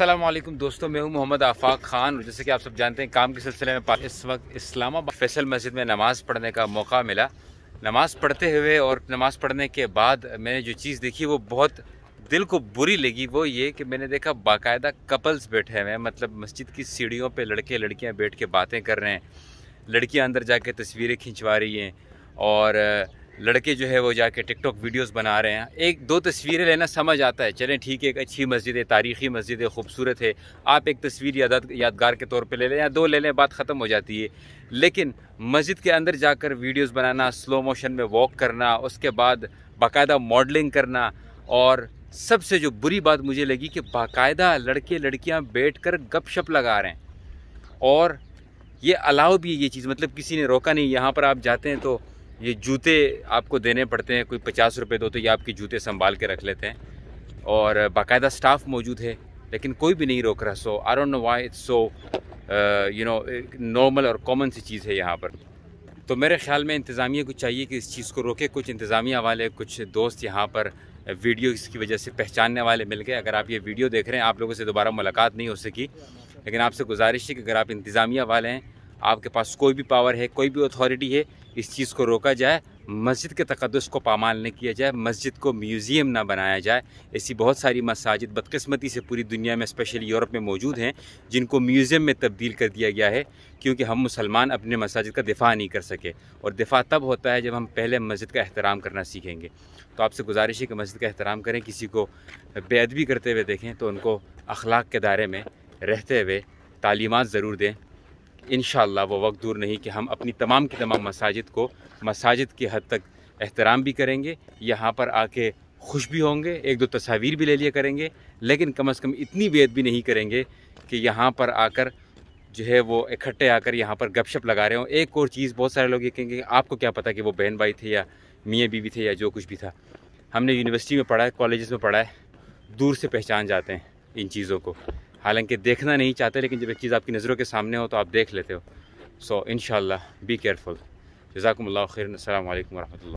असलम दोस्तों मैं हूं मोहम्मद आफाक खान और जैसे कि आप सब जानते हैं काम के सिलसिले में इस वक्त इस्लामाबाद फैसल मस्जिद में नमाज़ पढ़ने का मौका मिला नमाज़ पढ़ते हुए और नमाज़ पढ़ने के बाद मैंने जो चीज़ देखी वो बहुत दिल को बुरी लगी वो ये कि मैंने देखा बाकायदा कपल्स बैठे हुए हैं मतलब मस्जिद की सीढ़ियों पर लड़के लड़कियाँ बैठ के बातें कर रहे हैं लड़कियाँ अंदर जाके तस्वीरें खिंचवा रही हैं और लड़के जो है वो जाके टिकटॉक वीडियोस बना रहे हैं एक दो तस्वीरें लेना समझ आता है चलें ठीक है एक अच्छी मस्जिद है तारीख़ी मस्जिद है खूबसूरत है आप एक तस्वीर याद यादगार के तौर पे ले लें या दो ले लें बात ख़त्म हो जाती है लेकिन मस्जिद के अंदर जाकर वीडियोस बनाना स्लो मोशन में वॉक करना उसके बाद बाकायदा मॉडलिंग करना और सबसे जो बुरी बात मुझे लगी कि बाकायदा लड़के लड़कियाँ बैठ कर लगा रहे हैं और ये अलाउ भी है ये चीज़ मतलब किसी ने रोका नहीं यहाँ पर आप जाते हैं तो ये जूते आपको देने पड़ते हैं कोई पचास रुपये दो तो ये आपके जूते संभाल के रख लेते हैं और बाकायदा स्टाफ मौजूद है लेकिन कोई भी नहीं रोक रहा so I don't know why it's so you know normal और कॉमन सी चीज़ है यहाँ पर तो मेरे ख्याल में इंतज़ामिया को चाहिए कि इस चीज़ को रोके कुछ इंतज़ामिया वाले कुछ दोस्त यहाँ पर वीडियो इसकी वजह से पहचानने वाले मिल गए अगर आप ये वीडियो देख रहे हैं आप लोगों से दोबारा मुलाकात नहीं हो सकी लेकिन आपसे गुजारिश है कि अगर आप इंतज़ामिया वाले हैं आपके पास कोई भी पावर है कोई भी अथॉरिटी है इस चीज़ को रोका जाए मस्जिद के तकदस को पामाल न किया जाए मस्जिद को म्यूज़ियम ना बनाया जाए ऐसी बहुत सारी मसाजिद बदकस्मती से पूरी दुनिया में स्पेशली यूरोप में मौजूद हैं जिनको म्यूज़ियम में तब्दील कर दिया गया है क्योंकि हम मुसलमान अपने मसाजिद का दिफा नहीं कर सके और दिफा तब होता है जब हम पहले मस्जिद का एहतराम करना सीखेंगे तो आपसे गुजारिश है कि मस्जिद का एहतराम करें किसी को बेअदबी करते हुए देखें तो उनको अखलाक के दायरे में रहते हुए तालीमत ज़रूर दें इन वो वक्त दूर नहीं कि हम अपनी तमाम की तमाम मसाजिद को मसाजिद की हद तक एहतराम भी करेंगे यहाँ पर आके खुश भी होंगे एक दो तस्वीर भी ले लिया करेंगे लेकिन कम अज़ कम इतनी बेद भी नहीं करेंगे कि यहाँ पर आकर जो है वो इकट्ठे आकर यहाँ पर गपशप लगा रहे हों एक और चीज़ बहुत सारे लोग ये कहेंगे आपको क्या पता कि वो बहन भाई थे या मियाँ बीवी थे या जो कुछ भी था हमने यूनिवर्सिटी में पढ़ा है कॉलेज़ में पढ़ा है दूर से पहचान जाते हैं इन चीज़ों को हालांकि देखना नहीं चाहते लेकिन जब एक चीज़ आपकी नज़रों के सामने हो तो आप देख लेते हो सो इन बी केयरफुल जजाकम्ला खैर असल वरह